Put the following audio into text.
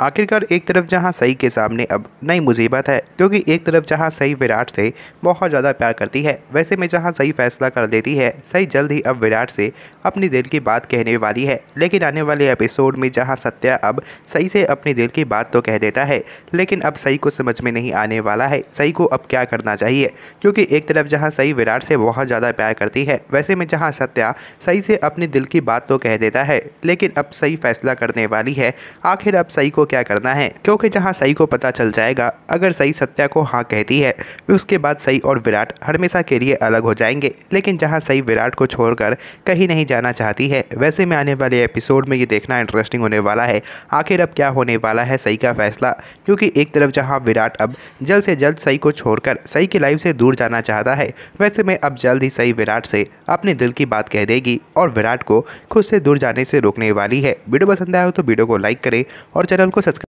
आखिरकार एक तरफ जहां सई के सामने अब नई मुसीबत है क्योंकि एक तरफ जहां सई विराट से बहुत ज़्यादा प्यार करती है वैसे में जहां सई फैसला कर देती है सई जल्द ही अब विराट से अपनी दिल की बात कहने वाली है लेकिन आने वाले एपिसोड में जहां सत्या अब सई से अपने दिल की बात तो कह देता है लेकिन अब सही को समझ में नहीं आने वाला है सही को अब क्या करना चाहिए क्योंकि एक तरफ जहाँ सई विराट से बहुत ज़्यादा प्यार करती है वैसे में जहाँ सत्या सही से अपने दिल की बात तो कह देता है लेकिन अब सही फैसला करने वाली है आखिर अब सही को क्या करना है क्योंकि जहां सई को पता चल जाएगा अगर सई सत्या को हाँ कहती है उसके बाद सई और विराट हमेशा के लिए अलग हो जाएंगे लेकिन जहाँ सई विराट को छोड़कर कहीं नहीं जाना चाहती है वैसे में आने वाले एपिसोड में ये देखना इंटरेस्टिंग होने वाला है आखिर अब क्या होने वाला है सई का फैसला क्योंकि एक तरफ जहाँ विराट अब जल्द से जल्द सई को छोड़कर सई की लाइफ से दूर जाना चाहता है वैसे में अब जल्द ही सई विराट से अपने दिल की बात कह देगी और विराट को खुद से दूर जाने से रोकने वाली है वीडियो पसंद आया हो तो वीडियो को लाइक करें और चैनल को көрсөткөн